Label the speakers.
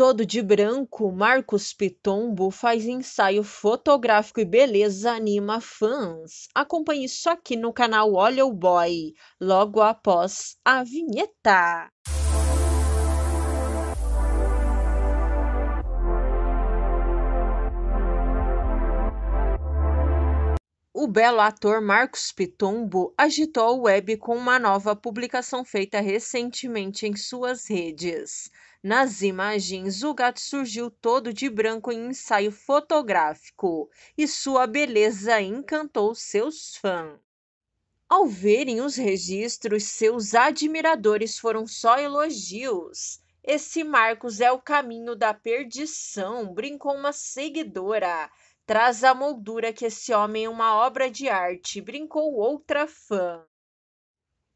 Speaker 1: todo de branco, Marcos Pitombo faz ensaio fotográfico e beleza anima fãs. Acompanhe isso aqui no canal Olha o Boy, logo após a vinheta. o belo ator Marcos Pitombo agitou a web com uma nova publicação feita recentemente em suas redes. Nas imagens, o gato surgiu todo de branco em ensaio fotográfico e sua beleza encantou seus fãs. Ao verem os registros, seus admiradores foram só elogios. Esse Marcos é o caminho da perdição, brincou uma seguidora. Traz a moldura que esse homem é uma obra de arte, brincou outra fã.